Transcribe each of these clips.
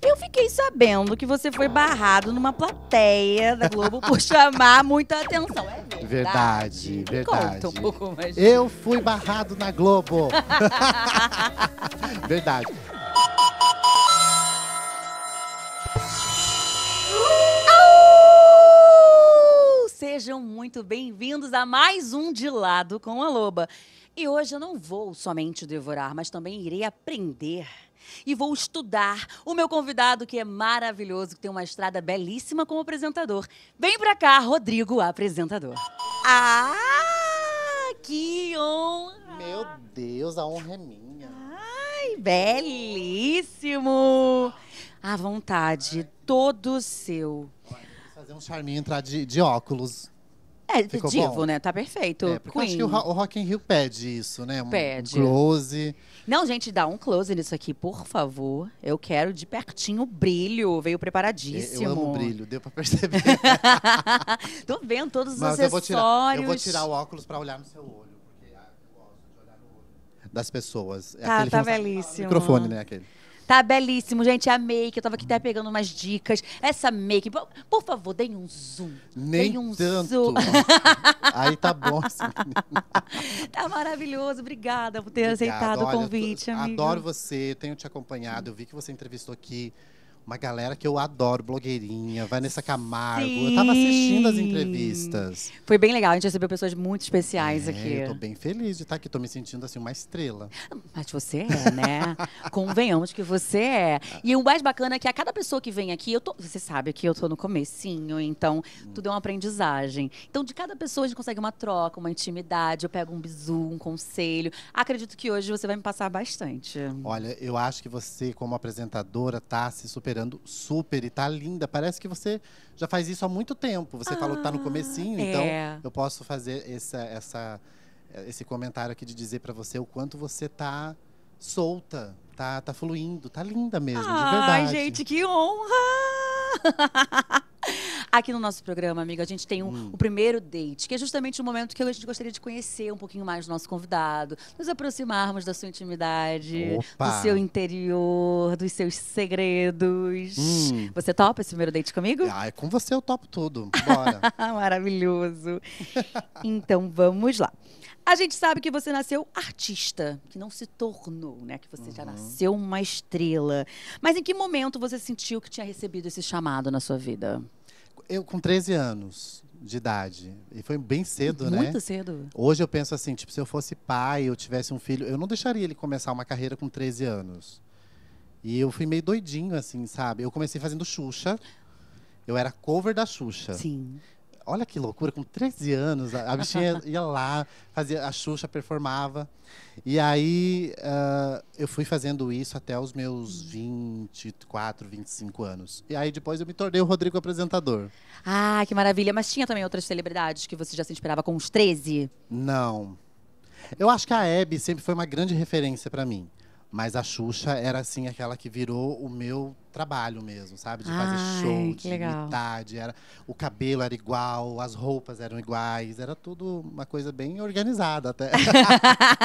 Eu fiquei sabendo que você foi barrado numa plateia da Globo por chamar muita atenção. É verdade? Verdade, verdade. Conta um pouco mais. Eu fui barrado na Globo. verdade. Sejam muito bem-vindos a mais um De Lado com a Loba. E hoje eu não vou somente devorar, mas também irei aprender e vou estudar o meu convidado, que é maravilhoso, que tem uma estrada belíssima como apresentador. Vem pra cá, Rodrigo, apresentador. Ah, que honra! Meu Deus, a honra é minha. Ai, belíssimo! À vontade, todo seu. fazer um charminho entrar de, de óculos. É, Ficou divo, bom? né? Tá perfeito. É, porque eu acho que o, Rock in Rio pede isso, né? Um pede. close. Não, gente, dá um close nisso aqui, por favor. Eu quero de pertinho o brilho. Veio preparadíssimo. Eu amo o brilho, deu pra perceber. Tô vendo todos os Mas acessórios. Eu vou, tirar, eu vou tirar o óculos pra olhar no seu olho. porque é, eu gosto de olhar no olho Das pessoas. É tá, tá belíssimo. Microfone, né? Aquele. Tá belíssimo, gente. É a make. Eu tava aqui até pegando umas dicas. Essa make. Por, por favor, deem um zoom. Nem deem um tanto. zoom. Aí tá bom. Assim. tá maravilhoso. Obrigada por ter Obrigado. aceitado Olha, o convite, tô, Adoro você. Tenho te acompanhado. Eu vi que você entrevistou aqui uma galera que eu adoro, blogueirinha, Vanessa Camargo. Sim. Eu tava assistindo as entrevistas. Foi bem legal, a gente recebeu pessoas muito especiais é, aqui. Eu tô bem feliz de estar aqui, tô me sentindo assim uma estrela. Mas você é, né? Convenhamos que você é. E o mais bacana é que a cada pessoa que vem aqui, eu tô, você sabe que eu tô no comecinho, então hum. tudo é uma aprendizagem. Então de cada pessoa a gente consegue uma troca, uma intimidade, eu pego um bizu, um conselho. Acredito que hoje você vai me passar bastante. Olha, eu acho que você como apresentadora tá se superando super e tá linda. Parece que você já faz isso há muito tempo. Você ah, falou que tá no ah, comecinho, então é. então eu posso fazer essa, essa, esse comentário aqui de dizer para você o quanto você tá solta, tá, tá fluindo, tá linda mesmo, ah, de verdade. Ai, gente, que honra! Aqui no nosso programa, amiga, a gente tem um, hum. o primeiro date, que é justamente o momento que a gente gostaria de conhecer um pouquinho mais do nosso convidado, nos aproximarmos da sua intimidade, Opa. do seu interior, dos seus segredos. Hum. Você topa esse primeiro date comigo? Ah, é com você eu topo tudo. Bora. Maravilhoso. então vamos lá. A gente sabe que você nasceu artista, que não se tornou, né? Que você uhum. já nasceu uma estrela. Mas em que momento você sentiu que tinha recebido esse chamado na sua vida? eu com 13 anos de idade. E foi bem cedo, Muito né? Muito cedo. Hoje eu penso assim, tipo, se eu fosse pai, eu tivesse um filho, eu não deixaria ele começar uma carreira com 13 anos. E eu fui meio doidinho, assim, sabe? Eu comecei fazendo Xuxa. Eu era cover da Xuxa. Sim. Olha que loucura, com 13 anos, a bichinha ia lá, fazia, a Xuxa performava. E aí uh, eu fui fazendo isso até os meus 24, 25 anos. E aí depois eu me tornei o Rodrigo apresentador. Ah, que maravilha. Mas tinha também outras celebridades que você já se inspirava com uns 13? Não. Eu acho que a Hebe sempre foi uma grande referência para mim. Mas a Xuxa era assim aquela que virou o meu trabalho mesmo, sabe? De fazer Ai, show, de legal. imitar, era, o cabelo era igual, as roupas eram iguais, era tudo uma coisa bem organizada até.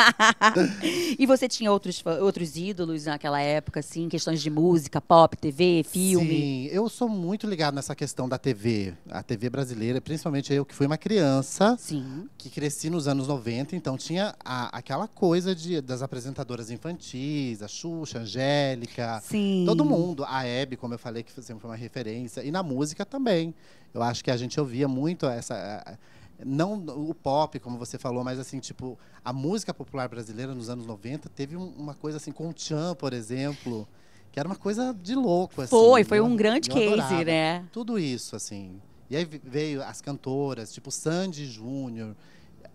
e você tinha outros, outros ídolos naquela época, assim, questões de música, pop, TV, filme? Sim, eu sou muito ligado nessa questão da TV, a TV brasileira, principalmente eu que fui uma criança, Sim. que cresci nos anos 90, então tinha a, aquela coisa de, das apresentadoras infantis, a Xuxa, a Angélica, Sim. todo mundo, a Hebe, como eu falei, que sempre foi uma referência. E na música também. Eu acho que a gente ouvia muito essa. Eh, eh, não o pop, como você falou, mas assim, tipo, a música popular brasileira nos anos 90 teve uma coisa assim, com o Chan, por exemplo, que era uma coisa de louco. Assim, foi, foi eu, um grande case, né? Tudo isso, assim. E aí veio as cantoras, tipo Sandy Júnior,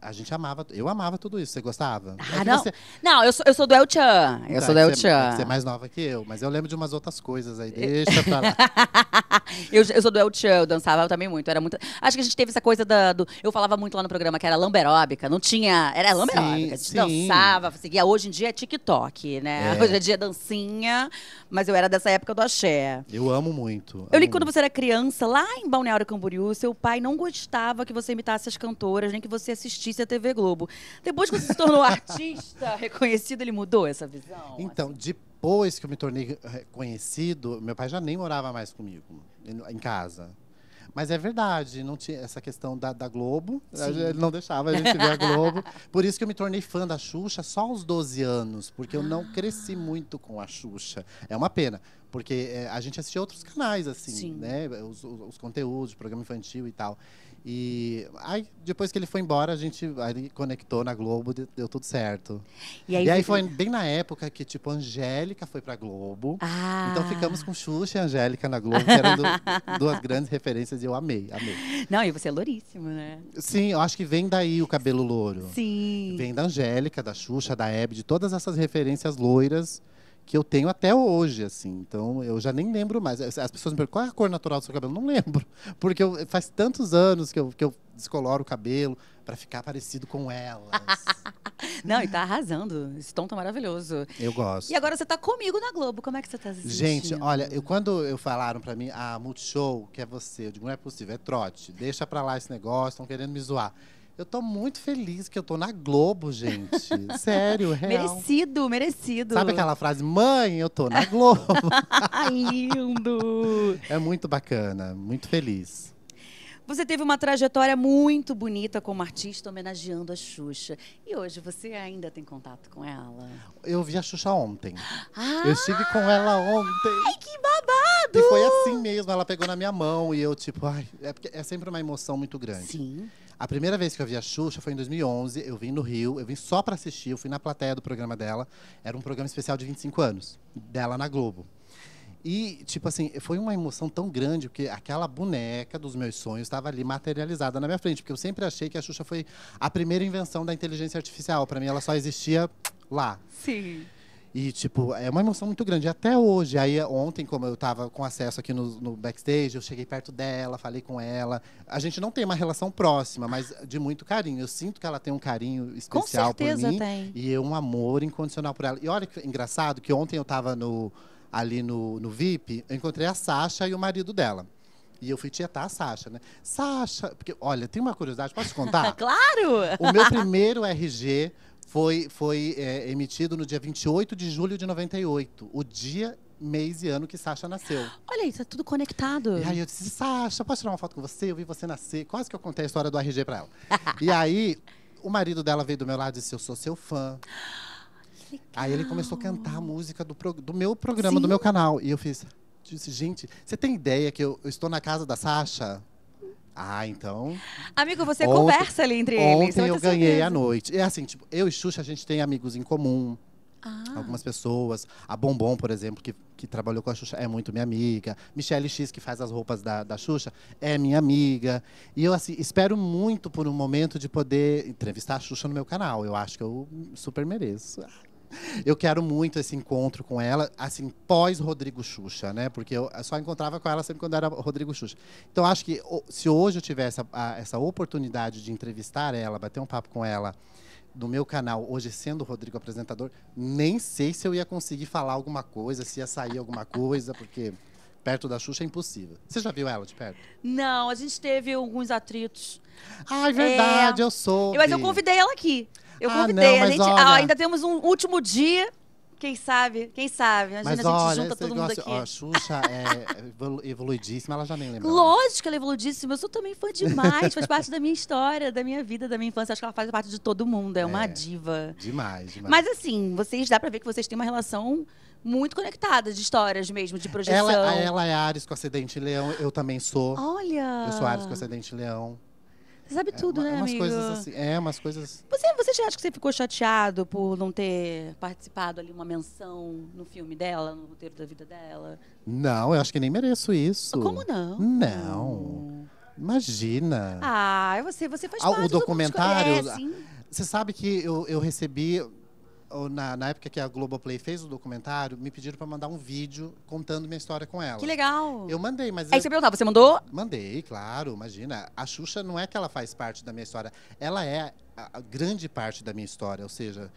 a gente amava, eu amava tudo isso. Você gostava? Ah, é não. Você... Não, eu sou, eu sou do El Chan. Eu tá, sou do El Chan. Você, você é mais nova que eu, mas eu lembro de umas outras coisas aí. Deixa pra lá. eu, eu sou do El Chan, eu dançava também muito. Era muito. Acho que a gente teve essa coisa da, do. Eu falava muito lá no programa que era lamberóbica, não tinha. Era lamberóbica. Sim, a gente sim. dançava, seguia. Hoje em dia é TikTok, né? É. Hoje em dia é dancinha, mas eu era dessa época do axé. Eu amo muito. Amo eu li que quando você era criança, lá em Balneário Camboriú, seu pai não gostava que você imitasse as cantoras, nem que você assistisse artista é TV Globo. Depois que você se tornou artista reconhecido, ele mudou essa visão? Então, assim. depois que eu me tornei conhecido, meu pai já nem morava mais comigo, em casa. Mas é verdade, não tinha essa questão da, da Globo, ele não deixava a gente ver a Globo. Por isso que eu me tornei fã da Xuxa só aos 12 anos, porque eu não cresci ah. muito com a Xuxa. É uma pena, porque eh, a gente assistia outros canais, assim, Sim. né? Os, os, os conteúdos, programa infantil e tal. E aí, depois que ele foi embora, a gente aí conectou na Globo, deu tudo certo. E aí, e aí foi bem na época que, tipo, a Angélica foi pra Globo. Ah. Então ficamos com Xuxa e Angélica na Globo, que eram duas grandes referências e eu amei, amei. Não, e você é louríssimo, né? Sim, eu acho que vem daí o cabelo louro. Sim. Vem da Angélica, da Xuxa, da Hebe, de todas essas referências loiras que eu tenho até hoje, assim. Então, eu já nem lembro mais. As pessoas me perguntam qual é a cor natural do seu cabelo. Não lembro, porque eu, faz tantos anos que eu, que eu descoloro o cabelo para ficar parecido com elas. Não, e tá arrasando. Esse tom tá maravilhoso. Eu gosto. E agora você tá comigo na Globo. Como é que você tá se sentindo? Gente, olha, eu, quando eu falaram para mim, ah, Multishow, que é você, eu digo, não é possível, é trote. Deixa pra lá esse negócio, estão querendo me zoar. Eu tô muito feliz que eu tô na Globo, gente. Sério, real. Merecido, merecido. Sabe aquela frase, mãe, eu tô na Globo? Lindo! É muito bacana, muito feliz. Você teve uma trajetória muito bonita como artista, homenageando a Xuxa. E hoje você ainda tem contato com ela? Eu vi a Xuxa ontem. Ah, eu estive com ela ontem. Ai, que babado! E foi assim mesmo, ela pegou na minha mão e eu, tipo, ai, é, é sempre uma emoção muito grande. Sim. A primeira vez que eu vi a Xuxa foi em 2011, eu vim no Rio, eu vim só para assistir, eu fui na plateia do programa dela. Era um programa especial de 25 anos, dela na Globo. E, tipo assim, foi uma emoção tão grande, porque aquela boneca dos meus sonhos estava ali materializada na minha frente. Porque eu sempre achei que a Xuxa foi a primeira invenção da inteligência artificial. Para mim, ela só existia lá. Sim. E, tipo, é uma emoção muito grande. Até hoje. Aí, ontem, como eu estava com acesso aqui no, no, backstage, eu cheguei perto dela, falei com ela. A gente não tem uma relação próxima, mas de muito carinho. Eu sinto que ela tem um carinho especial por mim. Tem. E eu um amor incondicional por ela. E olha que engraçado que ontem eu estava no, ali no, no VIP, eu encontrei a Sasha e o marido dela. E eu fui tietar a Sasha, né? Sasha, porque, olha, tem uma curiosidade, posso te contar? claro! O meu primeiro RG foi, foi é, emitido no dia 28 de julho de 98, o dia, mês e ano que Sasha nasceu. Olha isso, é tá tudo conectado. E aí eu disse, Sasha, posso tirar uma foto com você? Eu vi você nascer. Quase que eu contei a história do RG pra ela. e aí, o marido dela veio do meu lado e disse, eu sou seu fã. Legal. Aí ele começou a cantar a música do, pro, do meu programa, Sim. do meu canal. E eu fiz, disse, gente, você tem ideia que eu, eu estou na casa da Sasha? Ah, então. Amigo, você ontem, conversa ali entre eles. Ontem eu ganhei à a noite. É assim, tipo, eu e Xuxa, a gente tem amigos em comum. Ah. Algumas pessoas. A Bombom, por exemplo, que, que trabalhou com a Xuxa, é muito minha amiga. Michelle X, que faz as roupas da, da Xuxa, é minha amiga. E eu, assim, espero muito por um momento de poder entrevistar a Xuxa no meu canal. Eu acho que eu super mereço eu quero muito esse encontro com ela, assim, pós Rodrigo Xuxa, né? Porque eu só encontrava com ela sempre quando era Rodrigo Xuxa. Então, acho que se hoje eu tivesse essa oportunidade de entrevistar ela, bater um papo com ela no meu canal, hoje sendo o Rodrigo apresentador, nem sei se eu ia conseguir falar alguma coisa, se ia sair alguma coisa, porque perto da Xuxa é impossível. Você já viu ela de perto? Não, a gente teve alguns atritos. Ah, é verdade, é... eu sou. Mas eu convidei ela aqui. Eu ah, convidei. Ah, não, a gente, olha... Ah, ainda temos um último dia. Quem sabe? Quem sabe? Imagina, mas, a gente olha, junta todo mundo aqui. Ó, a Xuxa é evoluidíssima, ela já nem lembra. Lógico que ela é evoluidíssima. Eu sou também fã demais, faz parte da minha história, da minha vida, da minha infância. Acho que ela faz parte de todo mundo, é uma é, diva. Demais, demais. Mas assim, vocês dá pra ver que vocês têm uma relação muito conectada de histórias mesmo, de projeção. Ela, ela é Ares com acidente leão, eu também sou. Olha! Eu sou Ares com acidente leão. Você sabe é, tudo, é, né, umas amigo? Coisas assim, é, umas coisas... Você, você já acha que você ficou chateado por não ter participado ali uma menção no filme dela, no roteiro da vida dela? Não, eu acho que nem mereço isso. Como não? Não. Imagina. Ah, você, você faz ah, parte o documentário. Do é, você sabe que eu, eu recebi na, na, época que a Globoplay fez o documentário, me pediram para mandar um vídeo contando minha história com ela. Que legal! Eu mandei, mas. Aí você perguntava, ah, você mandou? Mandei, claro, imagina. A Xuxa não é que ela faz parte da minha história, ela é a grande parte da minha história, ou seja,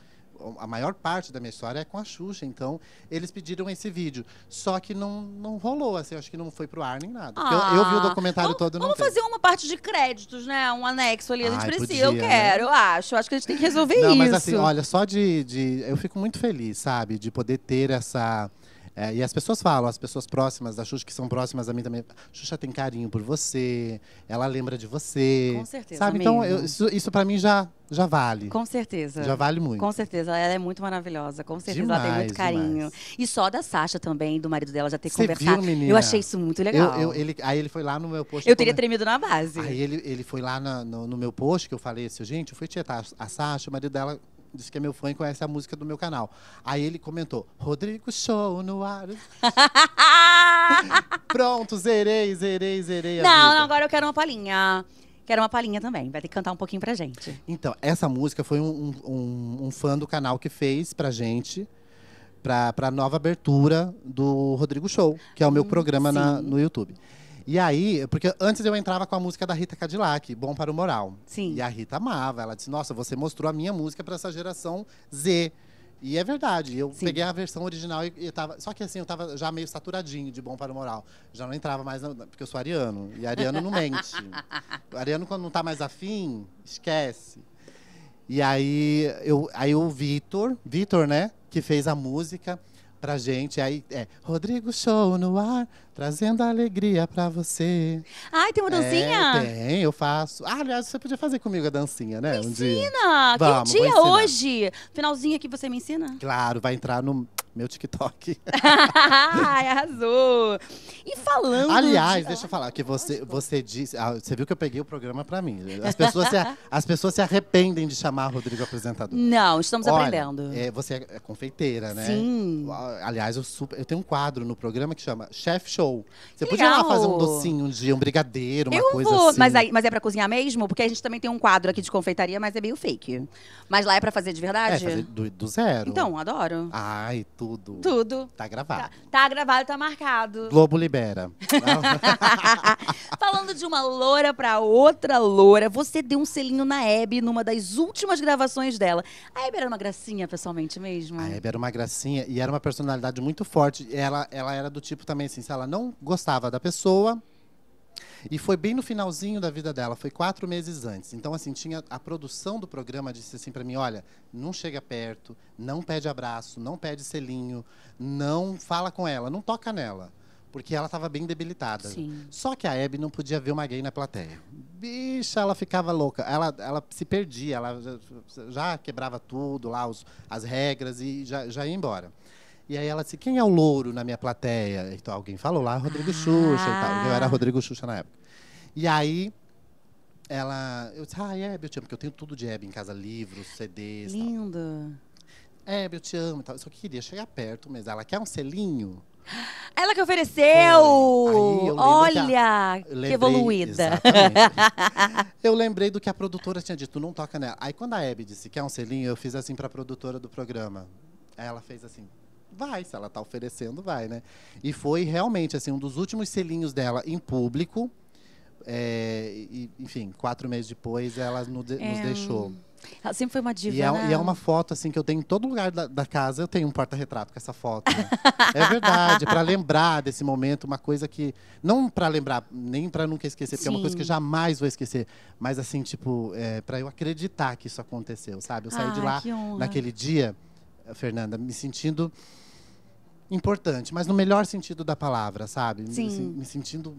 a maior parte da minha história é com a Xuxa, então eles pediram esse vídeo. Só que não, não rolou, assim, acho que não foi pro ar nem nada. Ah, eu, eu, vi o ah, documentário vamos, todo. Vamos fazer uma parte de créditos, né? Um anexo ali, a gente Ai, precisa, podia, eu né? quero, né? eu acho. Acho que a gente tem que resolver não, isso. Mas assim, olha, só de, de. Eu fico muito feliz, sabe? De poder ter essa é, e as pessoas falam, as pessoas próximas da Xuxa, que são próximas a mim também, Xuxa tem carinho por você, ela lembra de você. Com certeza. Sabe? Então, eu, isso, isso para mim já, já vale. Com certeza. Já vale muito. Com certeza. Ela é muito maravilhosa. Com certeza. Demais, ela tem muito carinho. Demais. E só da Sasha também, do marido dela, já ter Cê conversado. Viu, menina? Eu achei isso muito legal. Eu, eu, ele, aí ele foi lá no meu post. Eu teria come... tremido na base. Aí ele, ele foi lá na, no, no, meu post, que eu falei assim, gente, eu fui tietar a Sasha, o marido dela disse que é meu fã e conhece a música do meu canal. Aí ele comentou: Rodrigo Show no ar. Pronto, zerei, zerei, zerei. Não, agora eu quero uma palhinha. Quero uma palhinha também, vai ter que cantar um pouquinho pra gente. Então, essa música foi um, um, um fã do canal que fez pra gente para a nova abertura do Rodrigo Show, que é o meu hum, programa na, no YouTube. E aí, porque antes eu entrava com a música da Rita Cadillac, Bom para o Moral. Sim. E a Rita amava. Ela disse: Nossa, você mostrou a minha música para essa geração Z. E é verdade, eu Sim. peguei a versão original e, e tava. Só que assim, eu tava já meio saturadinho de bom para o moral. Já não entrava mais, porque eu sou ariano. E ariano não mente. O ariano, quando não tá mais afim, esquece. E aí, eu, aí o Vitor, Vitor, né, que fez a música pra gente. Aí é Rodrigo Show no ar, Trazendo alegria pra você. Ai, tem uma é, dancinha? É, tem, eu faço. Ah, aliás, você podia fazer comigo a dancinha, né? Me um ensina! Dia. Vamos, que dia hoje? Finalzinho aqui você me ensina? Claro, vai entrar no meu TikTok. Ai, arrasou! E falando. Aliás, de... deixa eu falar, que você, você disse. Ah, você viu que eu peguei o programa pra mim. As pessoas, se, as pessoas se arrependem de chamar Rodrigo apresentador. Não, estamos Olha, aprendendo. É, você é, é confeiteira, né? Sim. Aliás, eu, super, eu tenho um quadro no programa que chama Chef Show show. Você podia ir lá fazer um docinho um dia, um brigadeiro, uma eu coisa vou. assim. Mas, aí, mas é pra cozinhar mesmo? Porque a gente também tem um quadro aqui de confeitaria, mas é meio fake. Mas lá é pra fazer de verdade? É, fazer do, do zero. Então, adoro. Ai, tudo. Tudo. Tá gravado. Tá, tá gravado, tá marcado. Globo libera. Falando de uma loura pra outra loura, você deu um selinho na Hebe numa das últimas gravações dela. A Hebe era uma gracinha, pessoalmente mesmo? A Hebe era uma gracinha e era uma personalidade muito forte. Ela, ela era do tipo também, assim, se ela não gostava da pessoa. E foi bem no finalzinho da vida dela, foi quatro meses antes. Então, assim, tinha a produção do programa disse assim para mim: olha, não chega perto, não pede abraço, não pede selinho, não fala com ela, não toca nela. Porque ela estava bem debilitada. Sim. Só que a Hebe não podia ver uma gay na plateia. Bicha, ela ficava louca. Ela, ela se perdia, ela já, já quebrava tudo lá, os, as regras e já, já ia embora. E aí ela disse, quem é o louro na minha plateia? Então alguém falou lá, Rodrigo ah. Xuxa e tal. Ah. Eu era Rodrigo Xuxa na época. E aí ela. Eu disse, ah, Hebe, eu te amo, porque eu tenho tudo de Hebe em casa, livros, CDs. Lindo. Hebe, eu te amo e tal. Eu só queria chegar perto mas Ela quer um selinho? Ela que ofereceu! Aí, Olha, que, que evoluída! eu lembrei do que a produtora tinha dito, não toca nela. Aí quando a Hebe disse que é um selinho, eu fiz assim para a produtora do programa. Aí ela fez assim vai, se ela está oferecendo, vai, né? E foi realmente assim um dos últimos selinhos dela em público. É, e, enfim, quatro meses depois ela nos, de, é, nos deixou. Ela sempre foi uma é diva. E é, né? e é, uma foto assim que eu tenho em todo lugar da, da casa. Eu tenho um porta-retrato com essa foto. Né? é verdade, para lembrar desse momento, uma coisa que não para lembrar, nem para nunca esquecer, porque Sim. é uma coisa que eu jamais vou esquecer, mas assim tipo é, para eu acreditar que isso aconteceu, sabe? Eu saí de lá naquele dia, Fernanda, me sentindo importante, mas no melhor sentido da palavra, sabe? Sim. Me, me sentindo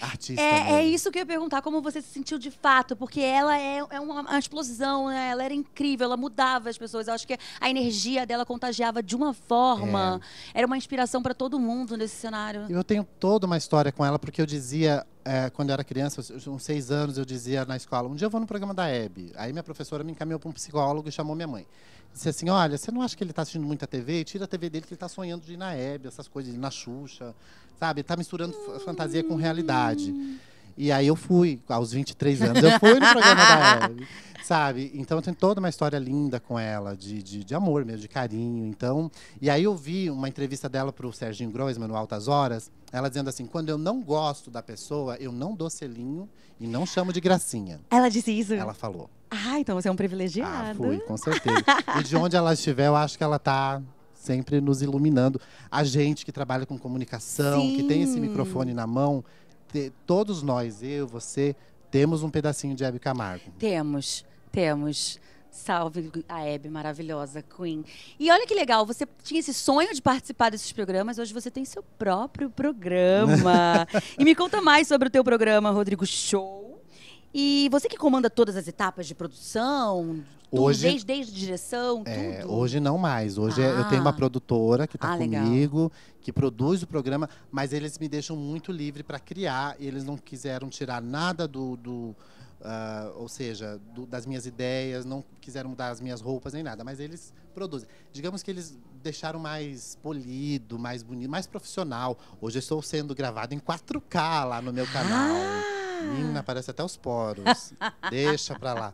artista. É, é, isso que eu ia perguntar, como você se sentiu de fato, porque ela é, é uma, uma, explosão, né? ela era incrível, ela mudava as pessoas. Eu acho que a energia dela contagiava de uma forma, é. era uma inspiração para todo mundo nesse cenário. Eu tenho toda uma história com ela, porque eu dizia é, quando eu era criança, uns seis anos, eu dizia na escola: um dia eu vou no programa da Hebe. Aí minha professora me encaminhou para um psicólogo e chamou minha mãe disse assim, olha, você não acha que ele está assistindo muita TV? Tira a TV dele que ele está sonhando de ir na Hebe, essas coisas, na Xuxa, sabe? Ele está misturando fantasia com realidade. E aí eu fui, aos 23 anos, eu fui no programa da Ellen. Sabe? Então tem toda uma história linda com ela, de, de, de, amor mesmo, de carinho. Então, e aí eu vi uma entrevista dela para o Serginho Groisman no Altas Horas, ela dizendo assim: quando eu não gosto da pessoa, eu não dou selinho e não chamo de gracinha. Ela disse isso? Ela falou. Ah, então você é um privilegiado. Ah, fui, com certeza. e de onde ela estiver, eu acho que ela está sempre nos iluminando. A gente que trabalha com comunicação, Sim. que tem esse microfone na mão, te, todos nós, eu, você, temos um pedacinho de Hebe Camargo. Temos, temos. Salve a Hebe, maravilhosa, Queen. E olha que legal, você tinha esse sonho de participar desses programas, hoje você tem seu próprio programa. e me conta mais sobre o teu programa, Rodrigo Show. E você que comanda todas as etapas de produção, Hoje, desde, desde direção, é, tudo? Hoje não mais. Hoje ah. eu tenho uma ah. produtora que está ah, comigo, legal. que produz o programa, mas eles me deixam muito livre para criar. E eles não quiseram tirar nada do. do uh, ou seja, do, das minhas ideias, não quiseram mudar as minhas roupas nem nada, mas eles produzem. Digamos que eles deixaram mais polido, mais bonito, mais profissional. Hoje eu estou sendo gravado em 4K lá no meu canal. Ah. Menina, parece até os poros. Deixa pra lá.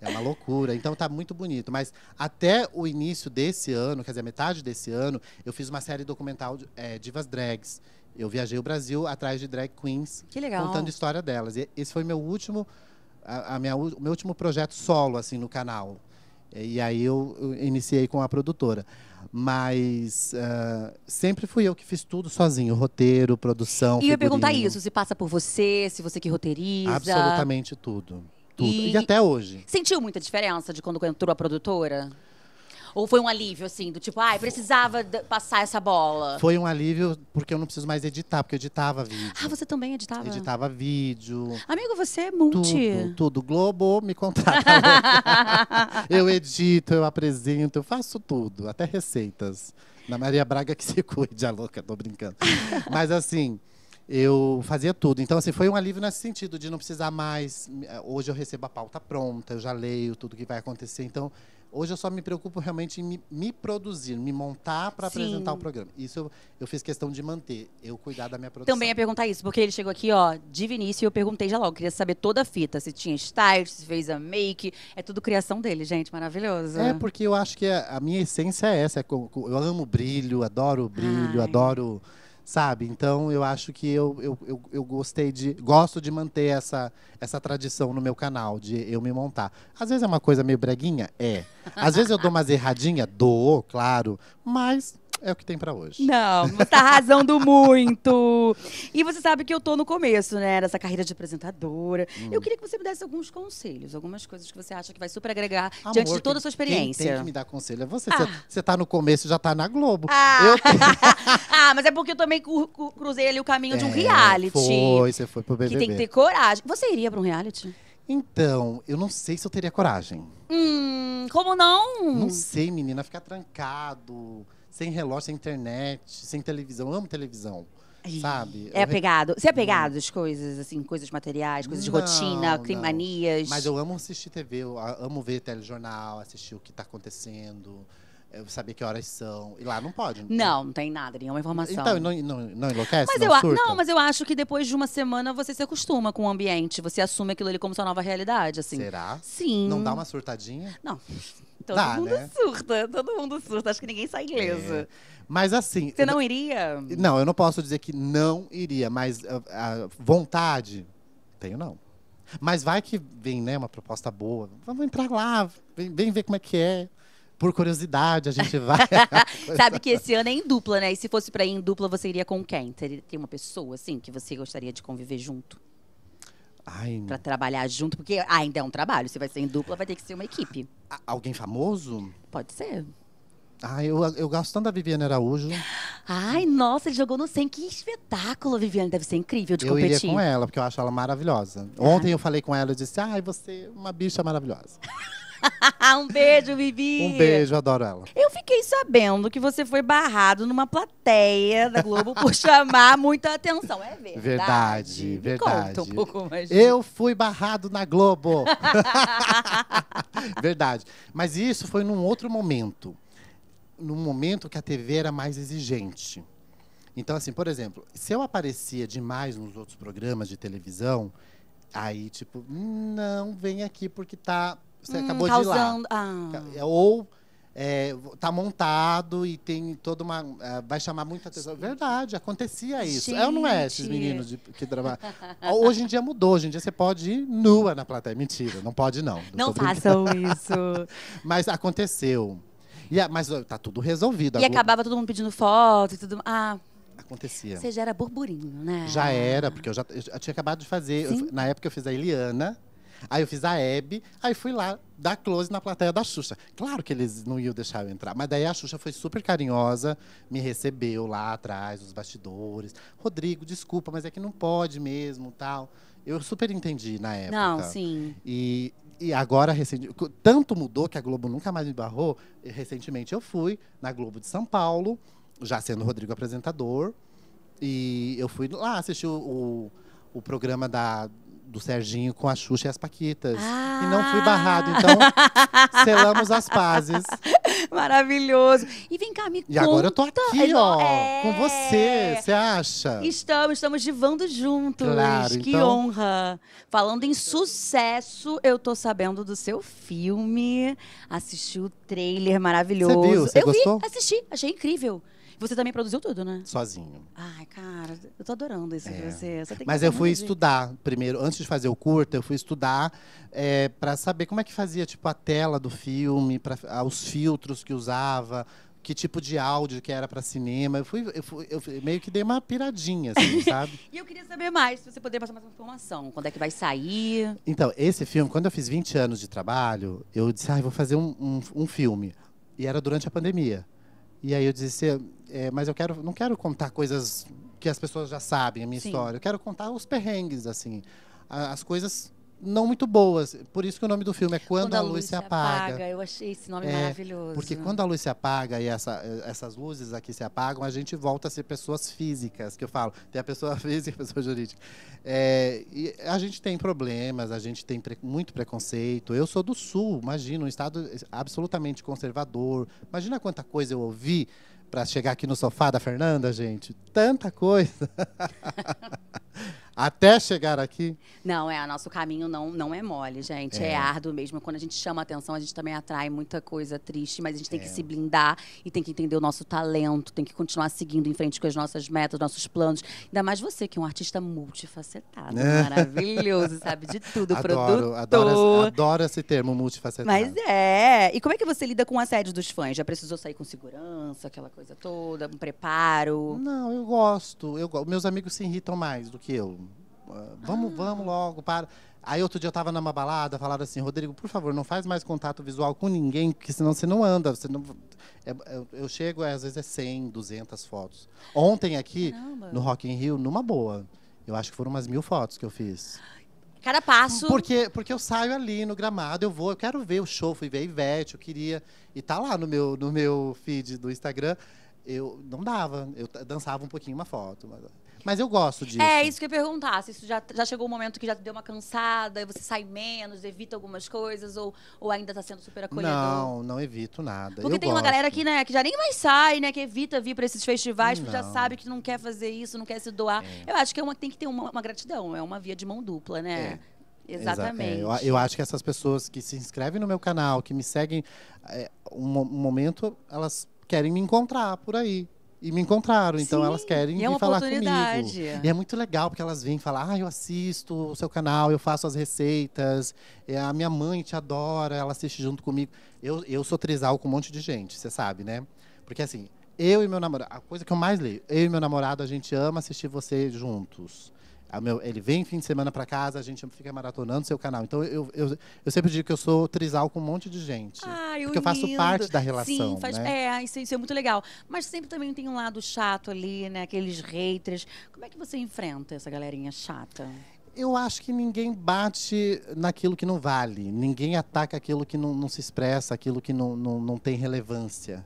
É uma loucura. Então tá muito bonito. Mas até o início desse ano, quer dizer, metade desse ano, eu fiz uma série documental de, é, Divas Drags. Eu viajei o Brasil atrás de drag queens. Que legal. Contando a história delas. E esse foi meu último, a, a minha, o meu último projeto solo, assim, no canal. E aí eu, eu iniciei com a produtora. Mas uh, sempre fui eu que fiz tudo sozinho, roteiro, produção. E eu ia perguntar isso: se passa por você, se você que roteiriza. Absolutamente tudo. Tudo. E, e até hoje. Sentiu muita diferença de quando entrou a produtora? Ou foi um alívio, assim, do tipo, ai, ah, precisava passar essa bola? Foi um alívio porque eu não preciso mais editar, porque eu editava vídeo. Ah, você também editava? Editava vídeo. Amigo, você é multi. Tudo, tudo. Globo me contrata. eu edito, eu apresento, eu faço tudo, até receitas. Na Maria Braga que se cuide, a louca, tô brincando. Mas assim eu fazia tudo. Então, assim, foi um alívio nesse sentido, de não precisar mais. Eh, hoje eu recebo a pauta pronta, eu já leio tudo que vai acontecer. Então, hoje eu só me preocupo realmente em me, me produzir, me montar para apresentar o programa. Isso eu, eu, fiz questão de manter, eu cuidar da minha produção. Também ia perguntar isso, porque ele chegou aqui, ó, de Vinícius, e eu perguntei já logo. Queria saber toda a fita, se tinha style, se fez a make. É tudo criação dele, gente, maravilhoso. É, porque eu acho que a, a minha essência é essa. É eu amo brilho, adoro brilho, Ai. adoro sabe? Então eu acho que eu, eu, eu, eu, gostei de. Gosto de manter essa, essa tradição no meu canal, de eu me montar. Às vezes é uma coisa meio breguinha? É. Às vezes eu dou umas erradinhas? Dou, claro. Mas é o que tem para hoje. Não, você tá arrasando muito. E você sabe que eu tô no começo, né, dessa carreira de apresentadora. Hum. Eu queria que você me desse alguns conselhos, algumas coisas que você acha que vai super agregar Amor, diante de toda a sua experiência. Quem tem que me dar conselho é ah. você. Você tá no começo, já tá na Globo. Ah, ah mas é porque eu também cruzei ali o caminho é, de um é, reality. Foi, você foi pro BBB. Que tem que ter coragem. Você iria para um reality? Então, eu não sei se eu teria coragem. Hum, como não? Não sei, menina, ficar trancado sem relógio, sem internet, sem televisão. Eu amo televisão. Sabe? É apegado. Você é apegado hum. às coisas, assim, coisas materiais, coisas não, de rotina, climanias? Mas eu amo assistir TV, eu amo ver telejornal, assistir o que está acontecendo. saber que horas são. E lá não pode. Né? Não, não tem nada, nenhuma informação. Então, não, não, não enlouquece? Mas não, eu, surta? não, mas eu acho que depois de uma semana você se acostuma com o ambiente. Você assume aquilo ali como sua nova realidade, assim. Será? Sim. Não dá uma surtadinha? Não. Todo Dá, mundo né? surta, todo mundo surta. Acho que ninguém sai ileso. É. Mas assim. Você não, iria? Não, eu não posso dizer que não iria, mas a, a vontade, tenho não. Mas vai que vem, né, uma proposta boa. Vamos entrar lá, vem, vem ver como é que é por curiosidade, a gente vai. Sabe que esse ano é em dupla, né? E se fosse para ir em dupla, você iria com quem? Tem uma pessoa, assim, que você gostaria de conviver junto? Ai. Pra trabalhar junto, porque ainda é um trabalho. Se vai ser em dupla, vai ter que ser uma equipe. A- alguém famoso? Pode ser. Ah, eu, eu gosto tanto da Viviane Araújo. Ai, nossa, ele jogou no 100. Que espetáculo, Viviane. Deve ser incrível de eu competir. iria com ela, porque eu acho ela maravilhosa. Ontem ah. eu falei com ela, e disse, ai, você é uma bicha maravilhosa. um beijo, Vivi. Um beijo, adoro ela. Eu fiquei sabendo que você foi barrado numa plateia da Globo por chamar muita atenção. É verdade. Verdade, verdade. Conta um pouco mais. Eu fui barrado na Globo. verdade. Mas isso foi num outro momento. Num momento que a TV era mais exigente. Então, assim, por exemplo, se eu aparecia demais nos outros programas de televisão, aí, tipo, não, vem aqui porque tá você hum, acabou causando... de ir lá. Ah. É, ou é, tá montado e tem toda uma. É, vai chamar muita atenção. Verdade, acontecia isso. Gente. É ou não é, esses meninos de, que trabalham? Ah, hoje em dia mudou, hoje em dia você pode ir nua na plateia. Mentira, não pode, não. Não, façam isso. Mas aconteceu. E, mas tá tudo resolvido. E acabava todo mundo pedindo foto e tudo. Ah. Acontecia. Você já era burburinho, né? Já era, porque eu já eu tinha acabado de fazer. Eu, na época eu fiz a Eliana. Aí eu fiz a Hebe, aí fui lá dar close na plateia da Xuxa. Claro que eles não iam deixar eu entrar, mas daí a Xuxa foi super carinhosa, me recebeu lá atrás, nos bastidores. Rodrigo, desculpa, mas é que não pode mesmo, tal. Eu super entendi na época. Não, sim. E, e agora, recentemente, tanto mudou que a Globo nunca mais me barrou. Recentemente eu fui na Globo de São Paulo, já sendo Rodrigo apresentador. E eu fui lá assistir o, o, o programa da, do Serginho com a Xuxa e as Paquitas. Ah. E não fui ah! barrado. Então, selamos as pazes. Maravilhoso. E vem cá, me e conta. E agora eu tô aqui, ó, é... com você. Você acha? Estamos, estamos divando juntos. Claro, que então... honra. Falando em sucesso, eu tô sabendo do seu filme. Assisti o trailer maravilhoso. Você viu? Você eu gostou? vi, assisti, achei incrível. Você também produziu tudo, né? Sozinho. Ai, cara, eu tô adorando isso é. de você. Mas eu fui estudar primeiro, antes de fazer o curta, eu fui estudar é, para saber como é que fazia, tipo, a tela do filme, pra, os filtros que usava, que tipo de áudio que era para cinema. Eu fui, eu fui, eu meio que dei uma piradinha, assim, sabe? e eu queria saber mais, se você poderia passar mais uma informação. Quando é que vai sair? Então, esse filme, quando eu fiz 20 anos de trabalho, eu disse, ah, eu vou fazer um, um, um filme. E era durante a pandemia. E aí eu disse, é, mas eu quero, não quero contar coisas que as pessoas já sabem a minha Sim. história. Eu quero contar os perrengues, assim, as coisas não muito boas. Por isso que o nome do filme é Quando, quando a, Luz, Luz se apaga. apaga. Eu achei esse nome é, maravilhoso. Porque quando a luz se apaga e essa, essas luzes aqui se apagam, a gente volta a ser pessoas físicas, que eu falo. Tem a pessoa física e a pessoa jurídica. É, e a gente tem problemas, a gente tem pre, muito preconceito. Eu sou do Sul, imagina, um estado absolutamente conservador. Imagina quanta coisa eu ouvi para chegar aqui no sofá da Fernanda, gente. Tanta coisa. até chegar aqui? Não, é, o nosso caminho não, não é mole, gente. É. é. árduo mesmo. Quando a gente chama atenção, a gente também atrai muita coisa triste, mas a gente tem é. que se blindar e tem que entender o nosso talento, tem que continuar seguindo em frente com as nossas metas, nossos planos. Ainda mais você, que é um artista multifacetado, é. maravilhoso, sabe de tudo, adoro, produtor. Adoro, adoro esse termo, multifacetado. Mas é. E como é que você lida com o assédio dos fãs? Já precisou sair com segurança, aquela coisa toda, um preparo? Não, eu gosto. Eu, meus amigos se irritam mais do que eu. Ah, vamos, ah. vamos logo, para. Aí outro dia eu tava numa balada, falaram assim, Rodrigo, por favor, não faz mais contato visual com ninguém, porque senão você não anda. Você não... É, eu, é, eu, chego, é, às vezes é 100, 200 fotos. Ontem aqui, Caramba. no Rock in Rio, numa boa, eu acho que foram umas mil fotos que eu fiz. Cada passo. Porque, porque eu saio ali no gramado, eu vou, eu quero ver o show, fui ver a Ivete, eu queria. E tá lá no meu, no meu feed do Instagram. Eu não dava, eu dançava um pouquinho uma foto. Mas... Mas eu gosto disso. É, isso que eu ia perguntar. Se isso já, já chegou um momento que já deu uma cansada, você sai menos, evita algumas coisas, ou, ou ainda tá sendo super acolhedor? Não, não evito nada. Porque eu tem gosto. uma galera que, né, que já nem mais sai, né? Que evita vir para esses festivais, não. porque já sabe que não quer fazer isso, não quer se doar. É. Eu acho que é uma, tem que ter uma, uma, gratidão, é uma via de mão dupla, né? É. Exatamente. É, eu, eu, acho que essas pessoas que se inscrevem no meu canal, que me seguem, é, um, um momento, elas querem me encontrar por aí e me encontraram. Então Sim, elas querem é vir é falar comigo. E é muito legal, porque elas vêm falar: ah, eu assisto o seu canal, eu faço as receitas, é, a minha mãe te adora, ela assiste junto comigo. Eu, eu sou trisal com um monte de gente, você sabe, né? Porque assim, eu e meu namorado, a coisa que eu mais leio, eu e meu namorado, a gente ama assistir vocês juntos. Meu, ele vem fim de semana para casa, a gente fica maratonando seu canal. Então eu, eu, eu sempre digo que eu sou trisal com um monte de gente. Ai, porque eu, eu faço parte da relação. Sim, faz, né? é, isso, isso, é muito legal. Mas sempre também tem um lado chato ali, né? Aqueles haters. Como é que você enfrenta essa galerinha chata? Eu acho que ninguém bate naquilo que não vale. Ninguém ataca aquilo que não, não se expressa, aquilo que não, não, não tem relevância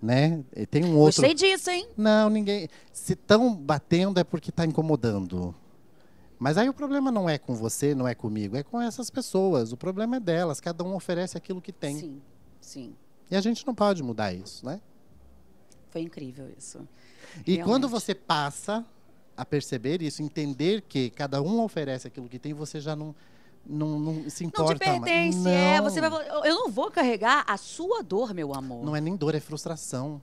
né? E tem um outro. Gostei disso, hein? Não, ninguém. Se estão batendo é porque está incomodando. Mas aí o problema não é com você, não é comigo, é com essas pessoas. O problema é delas. Cada um oferece aquilo que tem. Sim, sim. E a gente não pode mudar isso, né? Foi incrível isso. E quando você passa a perceber isso, entender que cada um oferece aquilo que tem, você já não não, não se importa. Não te pertence, mas, não. é. Você vai, eu não vou carregar a sua dor, meu amor. Não é nem dor, é frustração.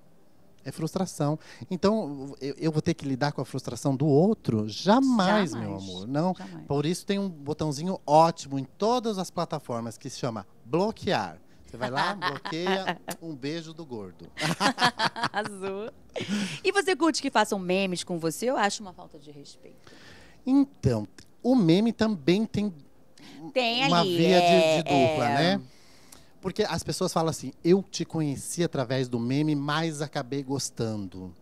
É frustração. Então, eu, eu vou ter que lidar com a frustração do outro? Jamais, Jamais. meu amor. Não. Jamais. Por isso tem um botãozinho ótimo em todas as plataformas que se chama bloquear. Você vai lá, bloqueia, um beijo do gordo. Azul. E você curte que façam memes com você? Eu acho uma falta de respeito. Então, o meme também tem tem uma ali, via é, de, de, dupla, é... né? Porque as pessoas falam assim: eu te conheci através do meme, mas acabei gostando.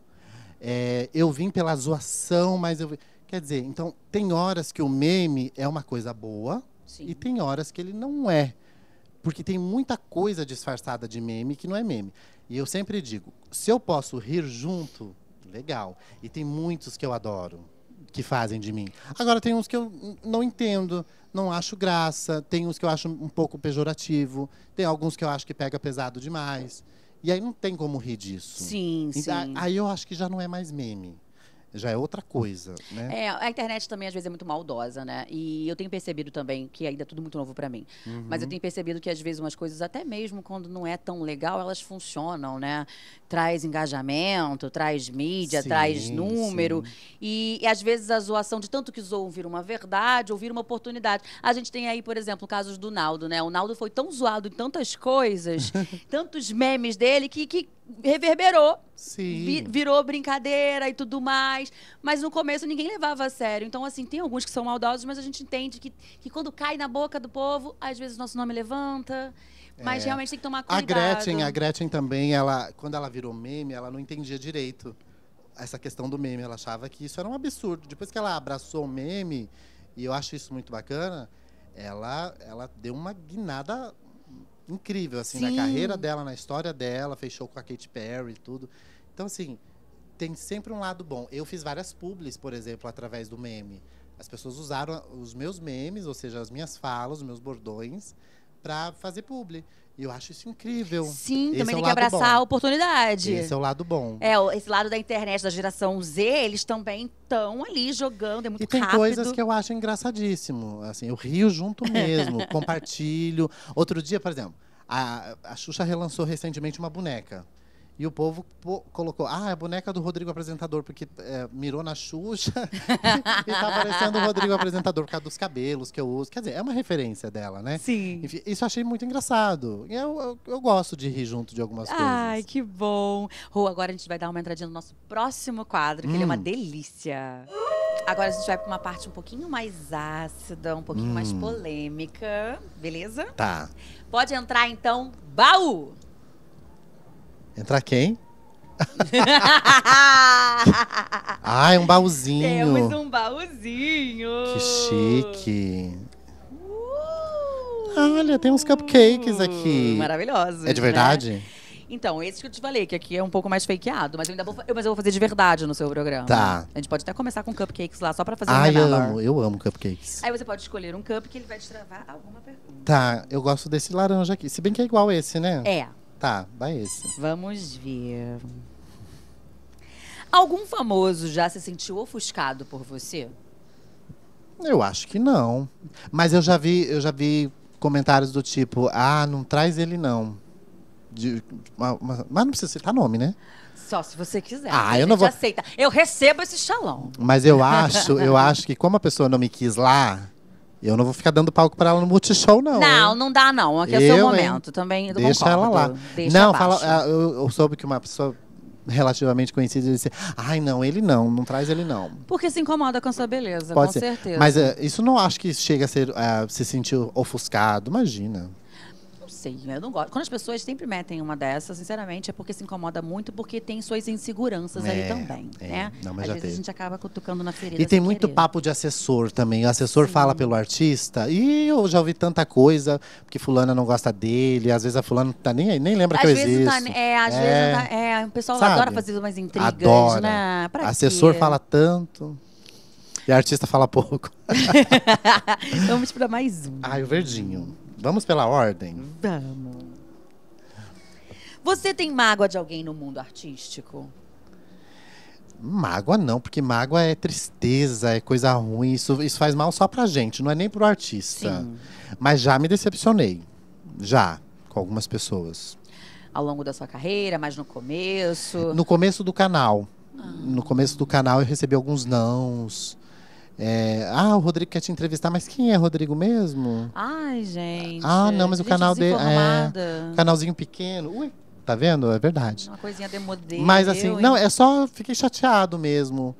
É, eu vim pela zoação, mas eu. Quer dizer, então, tem horas que o meme é uma coisa boa Sim. e tem horas que ele não é. Porque tem muita coisa disfarçada de meme que não é meme. E eu sempre digo: se eu posso rir junto, legal. E tem muitos que eu adoro que fazem de mim. Agora, tem uns que eu não entendo, não acho graça, tem uns que eu acho um pouco pejorativo, tem alguns que eu acho que pega pesado demais. E aí não tem como rir disso. Sim, então, sim. Aí eu acho que já não é mais meme já é outra coisa, né? É, a internet também às vezes é muito maldosa, né? E eu tenho percebido também que ainda é tudo muito novo para mim, uhum. mas eu tenho percebido que às vezes umas coisas até mesmo quando não é tão legal, elas funcionam, né? Traz engajamento, traz mídia, sim, traz número e, e, às vezes a zoação de tanto que zoam ouvir uma verdade ouvir uma oportunidade. A gente tem aí, por exemplo, casos do Naldo, né? O Naldo foi tão zoado em tantas coisas, tantos memes dele que, que reverberou. Vi, virou brincadeira e tudo mais. Mas no começo ninguém levava a sério. Então, assim, tem alguns que são maldosos, mas a gente entende que, que quando cai na boca do povo, às vezes nosso nome levanta. Mas é. realmente tem que tomar cuidado. A Gretchen, a Gretchen também, ela, quando ela virou meme, ela não entendia direito essa questão do meme. Ela achava que isso era um absurdo. Depois que ela abraçou o meme, e eu acho isso muito bacana, ela, ela deu uma guinada incrível, assim, Sim. na carreira dela, na história dela, fechou com a Katy Perry e tudo. Então, assim, tem sempre um lado bom. Eu fiz várias publis, por exemplo, através do meme. As pessoas usaram os meus memes, ou seja, as minhas falas, os meus bordões, para fazer publi. E eu acho isso incrível. Sim, esse também é tem que abraçar bom. a oportunidade. Esse é o lado bom. É, esse lado da internet, da geração Z, eles também estão ali jogando, é muito rápido. E tem rápido. coisas que eu acho engraçadíssimo. Assim, eu rio junto mesmo, compartilho. Outro dia, por exemplo, a, a Xuxa relançou recentemente uma boneca. E o povo colocou, ah, é a boneca do Rodrigo Apresentador, porque é, mirou na Xuxa e tá aparecendo o Rodrigo Apresentador por causa dos cabelos que eu uso. Quer dizer, é uma referência dela, né? Sim. Enfim, isso eu achei muito engraçado. E eu, eu, eu, gosto de rir junto de algumas Ai, coisas. Ai, que bom. ru agora a gente vai dar uma entradinha no nosso próximo quadro, que hum. ele é uma hum. delícia. Agora a gente vai pra uma parte um pouquinho mais ácida, um pouquinho hum. mais polêmica, beleza? Tá. Pode entrar então, baú! Entrar quem? ah, é um baúzinho. Temos um baúzinho. Que chique. Uh, Olha, tem uns cupcakes aqui. Maravilhosos. É de verdade? Né? Então, esse que eu te falei, que aqui é um pouco mais fakeado, mas eu ainda vou, mas eu vou fazer de verdade no seu programa. Tá. A gente pode até começar com cupcakes lá, só pra fazer Ai, um eu amo, eu amo cupcakes. Aí você pode escolher um cup que ele vai te travar alguma pergunta. Tá, eu gosto desse laranja aqui. Se bem que é igual esse, né? É. Tá, vai esse. Vamos ver. Algum famoso já se sentiu ofuscado por você? Eu acho que não. Mas eu já vi, eu já vi comentários do tipo, ah, não traz ele não. De, mas, mas não precisa citar nome, né? Só se você quiser. Ah, eu não vou. Aceita. Eu recebo esse xalão. Mas eu acho, eu acho que como a pessoa não me quis lá, eu não vou ficar dando palco para ela no multishow, não. Não, hein? não dá, não. Aqui é o seu momento. Hein? Também Deixa concordo. ela lá. Deixa não, fala. Ah, eu, eu soube que uma pessoa relativamente conhecida disse: ai, não, ele não, não traz ele não. Porque se incomoda com sua beleza, Pode com ser. certeza. Mas uh, isso não acho que chega a ser, uh, se sentir ofuscado, imagina eu não gosto. Quando as pessoas sempre metem uma dessas, sinceramente, é porque se incomoda muito, porque tem suas inseguranças é, aí também, é. né? Não, mas Às já vezes teve. a gente acaba cutucando na ferida. E tem muito querer. papo de assessor também. O assessor Sim. fala pelo artista, e eu já ouvi tanta coisa, porque fulana não gosta dele, às vezes a fulana tá nem aí, nem lembra às que eu tá existo. Tá, é, às é. vezes tá, é, o pessoal Sabe? adora fazer umas intrigas, adora. né? Pra assessor quê? fala tanto. E a artista fala pouco. Vamos para mais um. Ah, o verdinho. Vamos pela ordem? Vamos. Você tem mágoa de alguém no mundo artístico? Mágoa não, porque mágoa é tristeza, é coisa ruim. Isso, isso faz mal só pra gente, não é nem pro artista. Sim. Mas já me decepcionei. Já, com algumas pessoas. Ao longo da sua carreira, mas no começo? No começo do canal. Ah. No começo do canal eu recebi alguns nãos. É, ah, o Rodrigo quer te entrevistar, mas quem é Rodrigo mesmo? Ai, gente. Ah, não, mas o canal dele. É, canalzinho pequeno. Ui, tá vendo? É verdade. Uma coisinha demodê. Mas assim, eu, não, é só fiquei chateado mesmo.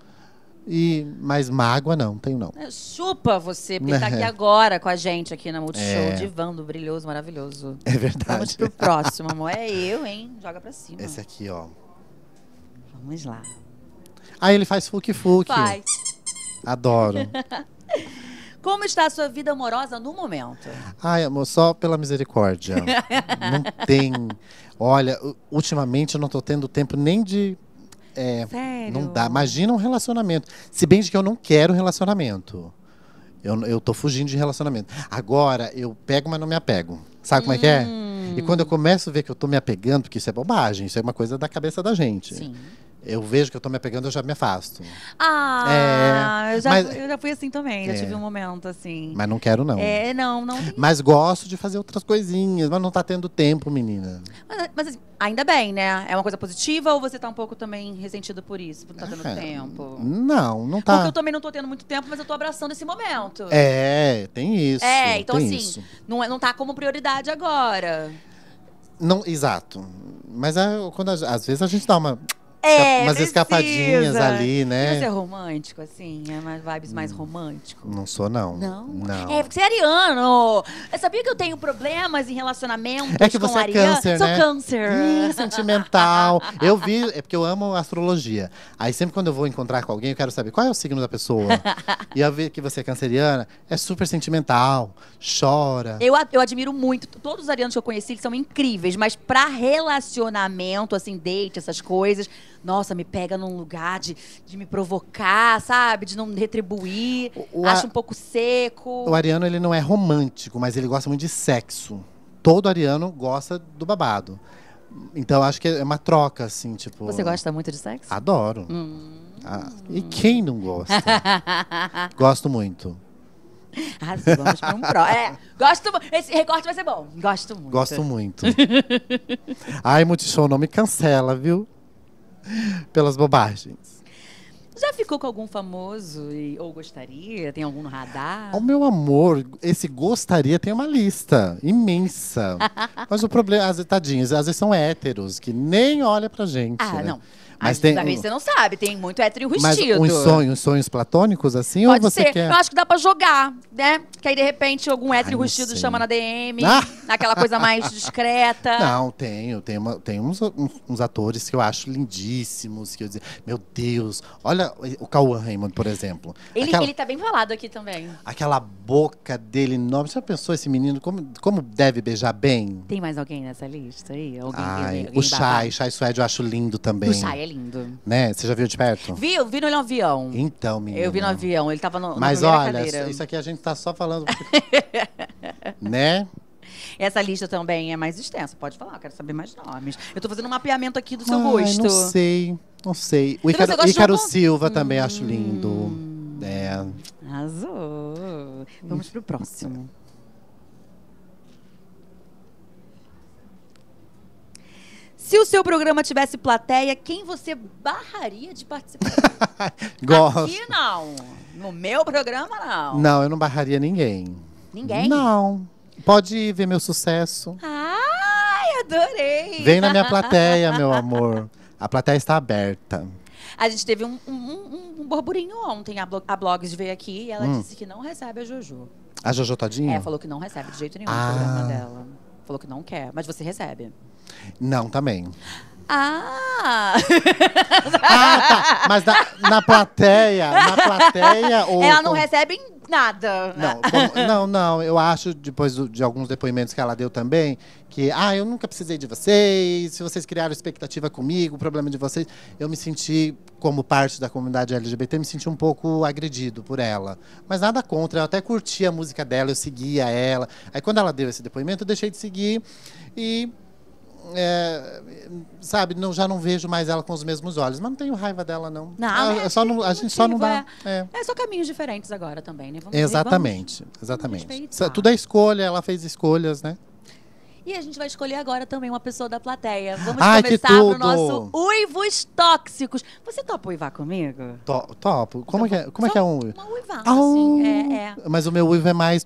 E, mas mágoa não, tenho não. É, chupa você, porque tá aqui é. agora com a gente aqui na Multishow, é. brilhoso, maravilhoso. É verdade. Vamos pro próximo, amor. É eu, hein? Joga pra cima. Esse aqui, ó. Vamos lá. Aí ah, ele faz fuki-fuki. Faz. Adoro. Como está a sua vida amorosa no momento? Ai, amor, só pela misericórdia. não tem. Olha, ultimamente eu não estou tendo tempo nem de. É, Sério? Não dá. Imagina um relacionamento. Se bem de que eu não quero relacionamento. Eu, eu tô fugindo de relacionamento. Agora, eu pego, mas não me apego. Sabe como hum. é que é? E quando eu hum. começo a ver que eu tô me apegando, porque isso é bobagem, isso é uma coisa da cabeça da gente. Sim eu vejo que eu tô me apegando, eu já me afasto. Ah, é, eu, já, mas, eu já fui assim também, já é. tive um momento assim. Mas não quero, não. É, não, não. Mas gosto de fazer outras coisinhas, mas não tá tendo tempo, menina. Mas, mas assim, ainda bem, né? É uma coisa positiva ou você tá um pouco também ressentido por isso? Não tá tendo é, tempo? Não, não tá. Porque eu também não tô tendo muito tempo, mas eu tô abraçando esse momento. É, tem isso. É, então assim, Não, é, não tá como prioridade agora. Não, exato. Mas é, quando às vezes a gente dá uma é, umas precisa. escapadinhas ali, né? Você é romântico, assim? É mais vibes mais hum. romântico? Não sou, não. Não? Não. É, porque você é ariano. Eu sabia que eu tenho problemas em relacionamento É que você é câncer, Sou né? câncer. sentimental. eu vi, é porque eu amo astrologia. Aí sempre quando eu vou encontrar com alguém, eu quero saber qual é o signo da pessoa. e eu vi que você é canceriana, é super sentimental, chora. Eu, eu admiro muito. Todos os arianos que eu conheci, eles são incríveis. Mas pra relacionamento, assim, date, essas coisas nossa, me pega num lugar de, de me provocar, sabe? De não retribuir. O, acho a... um pouco seco. O Ariano, ele não é romântico, mas ele gosta muito de sexo. Todo Ariano gosta do babado. Então acho que é uma troca, assim, tipo. Você gosta muito de sexo? Adoro. Hum. Ah, e quem não gosta? Gosto muito. Ah, sim, vamos um pro. É, gosto Esse recorte vai ser bom. Gosto muito. Gosto muito. Ai, Multishow não me cancela, viu? pelas bobagens. Já ficou com algum famoso e, ou gostaria? Tem algum no radar? O meu amor, esse gostaria tem uma lista imensa. Mas o problema, as tadinhas, às vezes são héteros que nem olha pra gente. Ah, né? não. Mas tem, também você não sabe, tem muito hétero e Mas uns sonhos, sonhos platônicos, assim, Pode ou você ser. quer... Eu acho que dá pra jogar, né? Que aí, de repente, algum hétero enrustido chama na DM, ah! naquela coisa mais discreta. Não, tenho. Tem, uma, tem uns, uns, atores que eu acho lindíssimos, que eu digo, meu Deus, olha o Cauã Raymond, por exemplo. Ele, aquela, ele tá bem falado aqui também. Aquela boca dele enorme. Você já pensou esse menino, como, como deve beijar bem? Tem mais alguém nessa lista aí? Alguém, Ai, alguém, alguém o Chay, Chay Suede eu acho lindo também. O Chay é é lindo. Né? Você já viu de perto? Vi, eu vi no avião. Então, menina. Eu vi no avião, ele tava no, Mas olha, cadeira. isso aqui a gente tá só falando. né? Essa lista também é mais extensa, pode falar, eu quero saber mais nomes. Eu tô fazendo um mapeamento aqui do seu ah, gosto. Não sei, não sei. O Icaro, Icaro Silva também hum. acho lindo. É. Azul. Vamos pro próximo. Se o seu programa tivesse plateia, quem você barraria de participar? Gosto. Aqui não. No meu programa, não. Não, eu não barraria ninguém. Ninguém? Não. Pode ver meu sucesso. Ai, adorei. Vem na minha plateia, meu amor. A plateia está aberta. A gente teve um, um, um, um burburinho ontem. A, blog, a Blogs veio aqui e ela hum. disse que não recebe a Jojo. A Jojo Tadinha? É, falou que não recebe de jeito nenhum ah. o programa dela. Falou que não quer, mas você recebe. Não, também. Ah! ah, tá. Mas na, na plateia, na plateia. Ou, ela não recebe nada. Não, como, não, não. Eu acho, depois de alguns depoimentos que ela deu também, que, ah, eu nunca precisei de vocês, se vocês criaram expectativa comigo, o problema de vocês. Eu me senti, como parte da comunidade LGBT, me senti um pouco agredido por ela. Mas nada contra, eu até curti a música dela, eu seguia ela. Aí quando ela deu esse depoimento, eu deixei de seguir e é, sabe, não, já não vejo mais ela com os mesmos olhos. Mas não tenho raiva dela, não. não, a, ah, é, só não a gente só não dá. É. é, é. só caminhos diferentes agora também, né? Vamos exatamente, vamos, exatamente. Vamos Tudo é escolha, ela fez escolhas, né? E a gente vai escolher agora também uma pessoa da plateia. Vamos Ai, começar no nosso Uivos Tóxicos. Você topa uivar comigo? To topo. Como, então, é, que é, como é que é um uivo? Uma uivada, ah, assim. É, é. Mas o meu uivo é mais...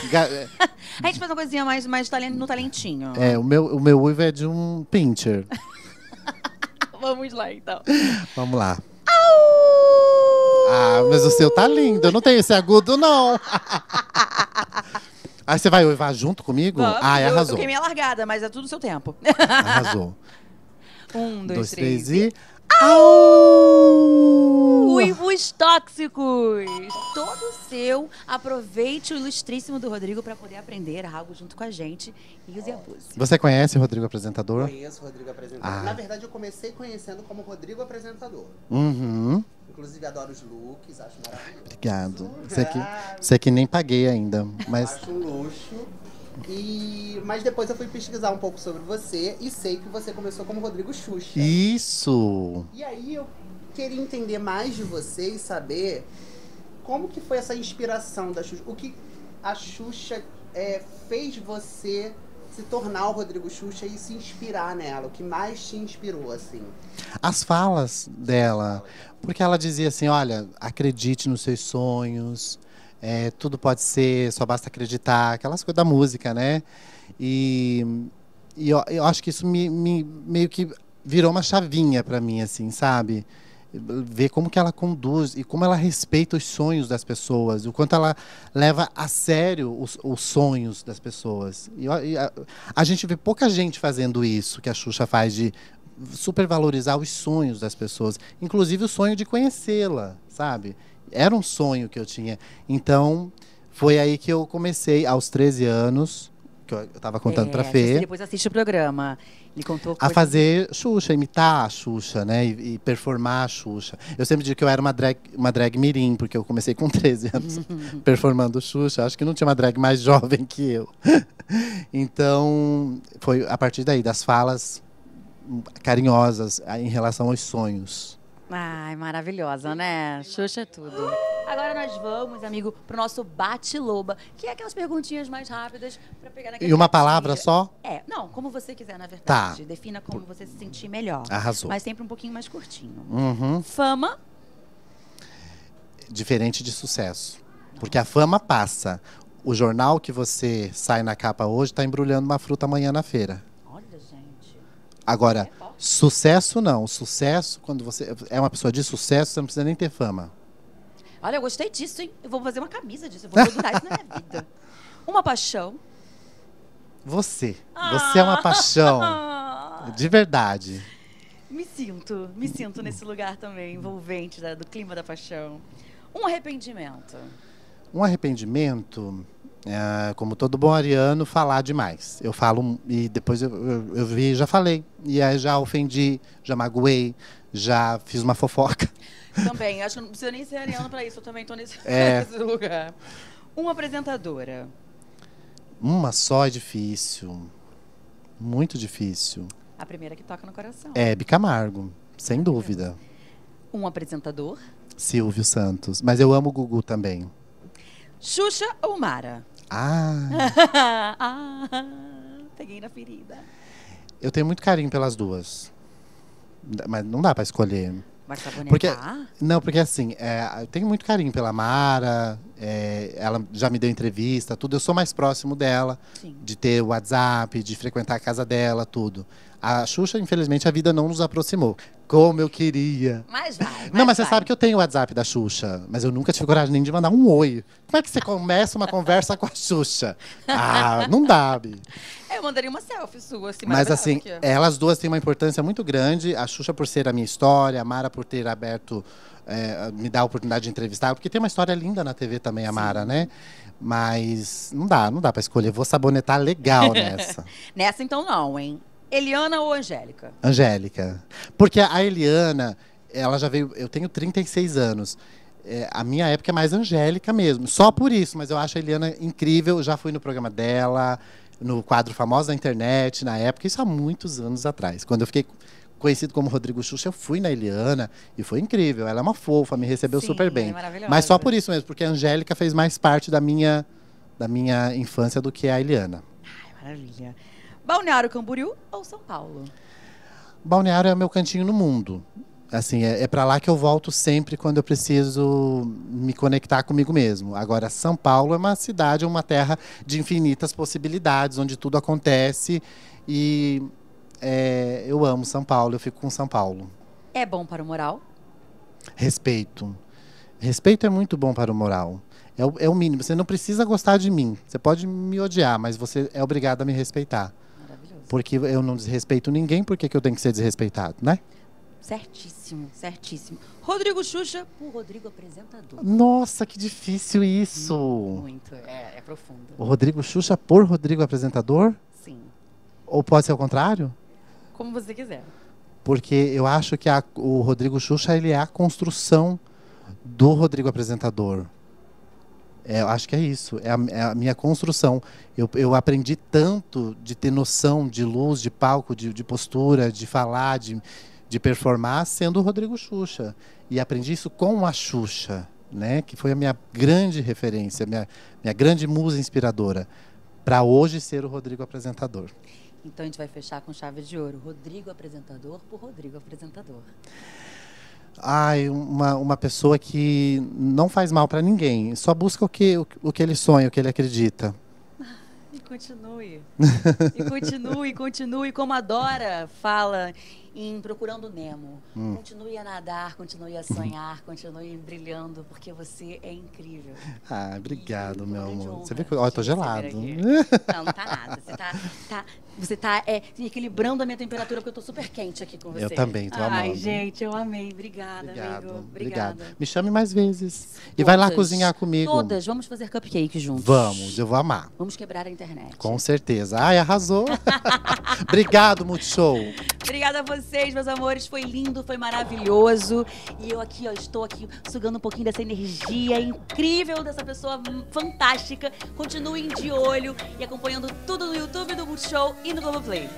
a gente faz uma coisinha mais, mais talento, no talentinho. É, o meu, o meu uivo é de um pincher. Vamos lá, então. Vamos lá. Au! Ah, mas o seu tá lindo. Eu não tenho esse agudo, não. Aí você vai uivar junto comigo? ah, é, eu, arrasou. Eu queimei minha largada, mas é tudo seu tempo. Arrasou. Um, dois, dois três, três e... Au! Uivos tóxicos! Todo seu, aproveite o ilustríssimo do Rodrigo para poder aprender algo junto com a gente e use e abuse. Você conhece o Rodrigo apresentador? Conheço o Rodrigo apresentador. Ah. Na verdade, eu comecei conhecendo como Rodrigo apresentador. Uhum. Inclusive, adoro os looks, acho maravilhoso. Obrigado. Você é que, você é que nem paguei ainda, mas... Acho um luxo. E mas depois eu fui pesquisar um pouco sobre você e sei que você começou como Rodrigo Xuxa. Isso. E aí eu queria entender mais de você e saber como que foi essa inspiração da Xuxa, o que a Xuxa é, fez você se tornar o Rodrigo Xuxa e se inspirar nela? O que mais te inspirou, assim? As falas dela. Porque ela dizia assim: olha, acredite nos seus sonhos, é, tudo pode ser, só basta acreditar, aquelas coisas da música, né? E, e eu, eu, acho que isso me, me, meio que virou uma chavinha para mim, assim, sabe? Ver como que ela conduz e como ela respeita os sonhos das pessoas, o quanto ela leva a sério os, os sonhos das pessoas. E, e a, a gente vê pouca gente fazendo isso que a Xuxa faz de supervalorizar os sonhos das pessoas, inclusive o sonho de conhecê-la, sabe? era um sonho que eu tinha. Então, foi aí que eu comecei, aos 13 anos, que eu estava contando é, para Fê. depois assiste o programa. Ele contou A fazer Xuxa, imitar a Xuxa, né? E, e, performar a Xuxa. Eu sempre digo que eu era uma drag, uma drag mirim, porque eu comecei com 13 anos performando Xuxa. Acho que não tinha uma drag mais jovem que eu. então, foi a partir daí, das falas carinhosas em relação aos sonhos. Ai, maravilhosa, né? Xuxa é tudo. Agora nós vamos, amigo, pro nosso bate-loba, que é aquelas perguntinhas mais rápidas para pegar naquele. E uma palavra dia. só? É, não, como você quiser, na verdade. Tá. Defina como você se sentir melhor. Arrasou. Mas sempre um pouquinho mais curtinho. Uhum. Fama. Diferente de sucesso. Não. Porque a fama passa. O jornal que você sai na capa hoje está embrulhando uma fruta amanhã na feira. Agora, sucesso não. Sucesso, quando você é uma pessoa de sucesso, você não precisa nem ter fama. Olha, eu gostei disso, hein? Eu vou fazer uma camisa disso, eu vou mudar isso na minha vida. Uma paixão. Você. Ah. Você é uma paixão. De verdade. Me sinto, me sinto nesse lugar também, envolvente da, do clima da paixão. Um arrependimento. Um arrependimento é, como todo bom ariano, falar demais. Eu falo e depois eu, eu, eu vi já falei. E aí já ofendi, já magoei, já fiz uma fofoca. Também, acho que não precisa nem ser ariano para isso, eu também estou nesse, é... nesse lugar. Uma apresentadora. Uma só é difícil. Muito difícil. A primeira que toca no coração. É, Bicamargo, sem dúvida. Um apresentador. Silvio Santos. Mas eu amo o Gugu também. Xuxa ou Mara? Ah. ah! Peguei na ferida. Eu tenho muito carinho pelas duas. Mas não dá pra escolher. Porque, não, porque assim, é, eu tenho muito carinho pela Mara, é, ela já me deu entrevista, tudo. Eu sou mais próximo dela, Sim. de ter o WhatsApp, de frequentar a casa dela, tudo. A Xuxa, infelizmente, a vida não nos aproximou. Como eu queria. Mas vai. Mas não, mas vai. você sabe que eu tenho o WhatsApp da Xuxa, mas eu nunca tive coragem nem de mandar um oi. Como é que você começa uma conversa com a Xuxa? Ah, não dá, Bi. Eu mandaria uma selfie sua, assim, Mas assim, aqui. elas duas têm uma importância muito grande. A Xuxa por ser a minha história, a Mara por ter aberto, é, me dar a oportunidade de entrevistar, porque tem uma história linda na TV também, a Mara, Sim. né? Mas não dá, não dá para escolher. Vou sabonetar legal nessa. nessa então não, hein? Eliana ou Angélica? Angélica. Porque a Eliana, ela já veio. Eu tenho 36 anos. É, a minha época é mais angélica mesmo. Só por isso, mas eu acho a Eliana incrível. Já fui no programa dela, no quadro famoso da internet, na época, isso há muitos anos atrás. Quando eu fiquei conhecido como Rodrigo Xuxa, eu fui na Eliana e foi incrível. Ela é uma fofa, me recebeu Sim, super bem. É mas só por isso mesmo, porque a Angélica fez mais parte da minha, da minha infância do que a Eliana. Ai, maravilha. Balneário Camboriú ou São Paulo? Balneário é meu cantinho no mundo. Assim, é, é para lá que eu volto sempre quando eu preciso me conectar comigo mesmo. Agora, São Paulo é uma cidade, uma terra de infinitas possibilidades, onde tudo acontece. E é, eu amo São Paulo, eu fico com São Paulo. É bom para o moral? Respeito. Respeito é muito bom para o moral. É o, é o mínimo. Você não precisa gostar de mim. Você pode me odiar, mas você é obrigado a me respeitar. Porque eu não desrespeito ninguém, por que, eu tenho que ser desrespeitado, né? Certíssimo, certíssimo. Rodrigo Xuxa, o Rodrigo apresentador. Nossa, que difícil isso! Muito, é, é profundo. O Rodrigo Xuxa por Rodrigo apresentador? Sim. Ou pode ser o contrário? Como você quiser. Porque eu acho que a, o Rodrigo Xuxa ele é a construção do Rodrigo apresentador. É, eu acho que é isso, é a, é a minha construção. Eu, eu, aprendi tanto de ter noção de luz, de palco, de, de postura, de falar, de, de performar, sendo o Rodrigo Xuxa. E aprendi isso com a Xuxa, né? que foi a minha grande referência, minha, minha grande musa inspiradora, para hoje ser o Rodrigo apresentador. Então a gente vai fechar com chave de ouro. Rodrigo apresentador por Rodrigo apresentador ai, uma, uma pessoa que não faz mal para ninguém, só busca o que, o, o, que ele sonha, o que ele acredita. E continue. e continue, continue, como a Dora fala em Procurando Nemo. Hum. Continue a nadar, continue a sonhar, continue brilhando, porque você é incrível. Ah, obrigado, e, meu amor. Você vê que eu tô gelado. Não, não tá nada. Você tá, tá você tá é, equilibrando a minha temperatura, porque eu tô super quente aqui com você. Eu também, tô amando. Ai, gente, eu amei. Obrigada, obrigado, amigo. Obrigada. Obrigado. Me chame mais vezes. Todas, e vai lá cozinhar comigo. Todas. Vamos fazer cupcake juntos. Vamos, eu vou amar. Vamos quebrar a internet. Com certeza. Ai, arrasou. Obrigado, Multishow. Obrigada a você vocês, meus amores. Foi lindo, foi maravilhoso. E eu aqui, ó, estou aqui sugando um pouquinho dessa energia incrível dessa pessoa fantástica. Continuem de olho e acompanhando tudo no YouTube do Multishow e no Globoplay.